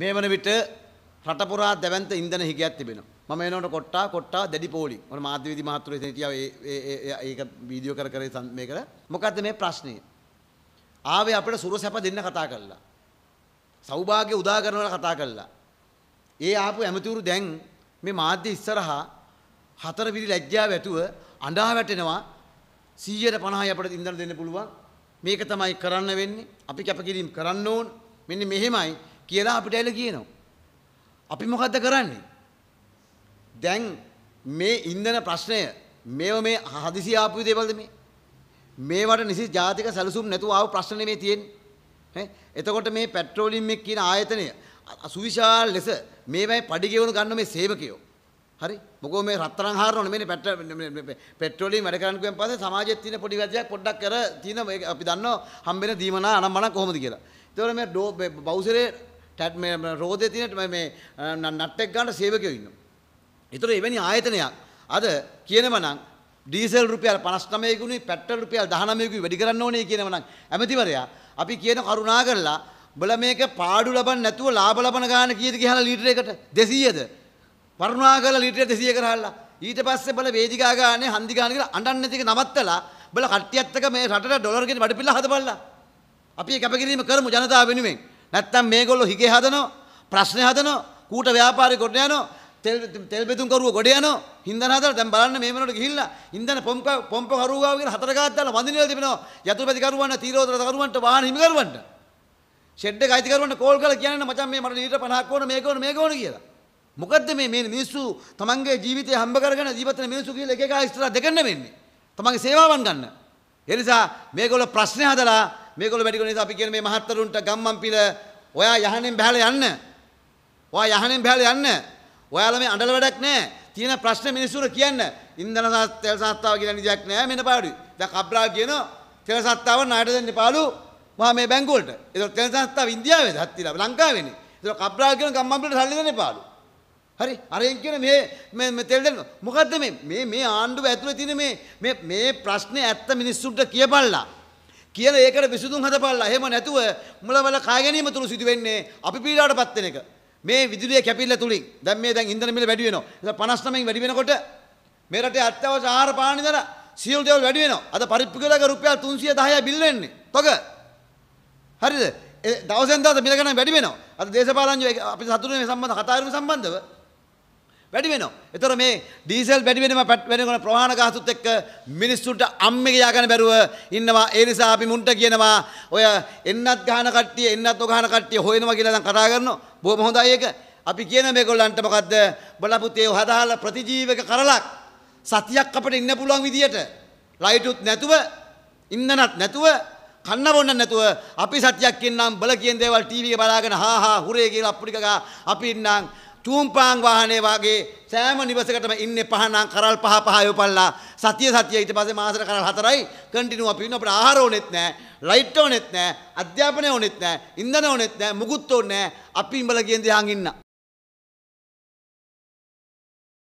මේ වන විට රටපුරා දැවන්ත ඉන්දන හිගයක් තිබෙනවා. මම එනකොට කොට්ටා කොට්ටා දැඩි පොලි. මොන මාධ්‍යවේදී මහතුරු එතන හිටියා ඒ ඒක වීඩියෝ කර කර මේ කර. මොකද්ද මේ ප්‍රශ්නේ? ආවේ අපිට සුර සැප දෙන්න කතා කළා. සෞභාග්‍ය උදා කරනවා කතා කළා. ඒ ආපු ඇමතිවරු දැන් මේ මාධ්‍ය ඉස්සරහා හතර විදි ලැජ්ජාව ඇතුව අඬා වැටෙනවා 150යි අපිට ඉන්ධන දෙන්න පුළුවන්. මේක තමයි කරන්න වෙන්නේ. අපි කැපකිරීම කරන්න ඕන. මෙන්න මෙහෙමයි කියලා අපිට ඇල කියනවා. අපි මොකද්ද කරන්නේ? දැන් මේ ඉන්ධන ප්‍රශ්නය මේව මේ හදිසි ආපු දේවල්ද මේ? මේවට නිසි ජාතික සැලසුම් නැතුව ආව ප්‍රශ්න නෙමේ තියෙන්නේ. එතකොට මේ පෙට්‍රෝලියම් එක කියන ආයතනය සුවිශාල ලෙස මේවයි පඩි ගෙවණු ගන්න මේ සේවකයෝ. හරි මොකෝ මේ රත්තරන් හාරනෝනේ මේනේ පෙට්‍රෝ පෙට්‍රෝලියම් වැඩ කරන්න කියන් පස්සේ සමාජයේ තියෙන පොඩි වැදයක් පොඩ්ඩක් කර තියෙන අපි දන්නවා හම්බෙන දීමනා අනම්මන කොහොමද කියලා. ඒතකොට මේ බවුසරේ ටැට් මේ රෝදේ තියෙන මේ නට් එක ගන්න සේවකයෝ ඉන්නවා. ඒතර එවැනි ආයතනයක් අද කියනවා නම් ඩීසල් රුපියල් 59 ගුණේ පෙට්‍රල් රුපියල් 19 ගුණේ වැඩි කරන්න ඕනේ කියනවා නම් ඇමතිවරයා අපි කියන කරුණා කරලා බල මේක පාඩු ලබන්න නැතුව ලාභ ලබන ගාන කීයද කියලා ලීටර එකට 200ද කරුණා කරලා ලීටර 200 කරහල්ලා ඊට පස්සේ බල වේදිකා ගානේ හන්දි ගාන කියලා අඬන්න නැති එක නවත්තලා බල කට්ටියත් එක මේ රටට ඩොලර් ගෙන වැඩපිළිවෙල හදපල්ලා අපි ඒ කැපකිරීම කරමු ජනතාව වෙනුවෙන් නැත්තම් මේගොල්ලෝ හිගේ හදනවා ප්‍රශ්න හදනවා කූට ව්‍යාපාරේ කොට යනවා තෙල් තෙල් බෙදුම් කරුව ගොඩ යනවා හින්දන හදලා දැන් බලන්න මේ වෙනකොට ගිහිල්ලා හින්දන පොම්ප පොම්ප කරුව ගාව කියන හතර ගාත් දාලා වඳිනවල තිබෙනවා යතුරුපැති කරුවන්න තීරෝදර කරුවන්ට වාහන හිමි කරුවන්ට ෂෙඩ් එක අයිති කරුවන්ට කෝල් කරලා කියන්නේ මචං මේ මට ලීටර් 50ක් ඕන මේක ඕන මේක ඕන කියලා මොකද්ද මේ මේ මිනිස්සු තමන්ගේ ජීවිතය හම්බ කරගෙන ජීවත් වෙන මිනිස්සු කියලා එක එක ඉස්සරහ දෙකන්න වෙන්නේ තමන්ගේ සේවාවන් ගන්න ඒ නිසා මේගොල්ලෝ ප්‍රශ්න හදලා මේගොල්ලෝ වැඩි කරන නිසා අපි කියන මේ මහත්තරුන්ට ගම්මන් පිළ ඔයා යහනෙන් බහැලා යන්න. ඔයා යහනෙන් බහැලා යන්න. ඔයාලා මේ අඬල වැඩක් නැහැ. තියෙන ප්‍රශ්න මිනිස්සුන්ට කියන්න. ඉන්ධන තෙල් සත්තාව කියලා නිදයක් නැහැ මෙන්න පාඩුයි. දැන් කබ්‍රා කියන තෙල් සත්තාව ණයට දෙන්න පාලු මහා මේ බැංකු වලට. ඒක තෙල් සත්තාව ඉන්දියාවේද හත්තිලා ලංකාවේනේ. ඒක කබ්‍රා කියන ගම්මන් පිළට සල්ලි දෙන්න පාලු. හරි අරයෙන් කියන මේ මේ මේ තෙල් දෙන්න මොකද්ද මේ මේ මේ ආණ්ඩුව ඇතුලේ තියෙන මේ මේ මේ ප්‍රශ්නේ ඇත්ත මිනිස්සුන්ට කියපල්ලා. කියන ඒකට විසඳුම් හදපල්ලා. එහෙම නැතුව මුලවල කා ගැනීම තුරු සිදු වෙන්නේ අපි පීඩාවටපත් වෙන එක. මේ විදුලිය කැපිල්ල තුලින් දැන් මේ දැන් ඉන්ධන මිල වැඩි වෙනවා. 59න් වැඩි වෙනකොට මේ රටේ අත්‍යවශ්‍ය ආහාර පාන ඉඳලා සියලු දේවල් වැඩි වෙනවා. අද පරිප්පු කිලෝක රුපියල් 310යි බිල් වෙන්නේ. තොග. හරිද? දවසෙන් දවස මිල ගණන් වැඩි වෙනවා. අද දේශපාලනඥයෝ අපි සතුටුනේ මේ සම්බන්ධ කතාවරුම සම්බන්ධව වැඩි වෙනවා. එතකොට මේ ඩීසල් වැඩි වෙනම වෙනකොට ප්‍රවාහන ගාසුත් එක්ක මිනිස්සුන්ට අම්මගේ යාගන්න බැරුව ඉන්නවා. ඒ නිසා අපි මුන්ට කියනවා ඔය එන්නත් ගහන කට්ටිය එන්නත් නොගහන කට්ටිය හොයනවා කියලා දැන් කතා කරනවා. බොහොම හොඳයි ඒක. අපි කියන මේගොල්ලන්ට මොකද්ද? බලපුතේ හදාලා ප්‍රතිජීවක කරලක් සතියක් අපිට ඉන්න පුළුවන් විදියට ලයිටුත් නැතුව ඉන්නනත් නැතුව කන්න බොන්න නැතුව අපි සතියක් ඉන්නම් බල කියන දේවල් ටීවී එක බලාගෙන හා හා හුරේ කියලා අප්පුඩි කකා අපි ඉන්නම් තූම්පාං වාහනේ වගේ සෑම නිවසකටම ඉන්නේ පහනම් කරල් පහ පහ යොපල්ලා සතිය සතිය ඊට පස්සේ මාසෙට කරල් හතරයි කන්ටිනියු අපි ඉන්න අපිට ආහාර ඕනෙත් නැහැ ලයිට් ඕනෙත් නැහැ අධ්‍යාපනය ඕනෙත් නැහැ ඉන්ධන ඕනෙත් නැහැ මුකුත් ඕනේ නැහැ අපි ඉඹල ගියන් දිහාන් ඉන්න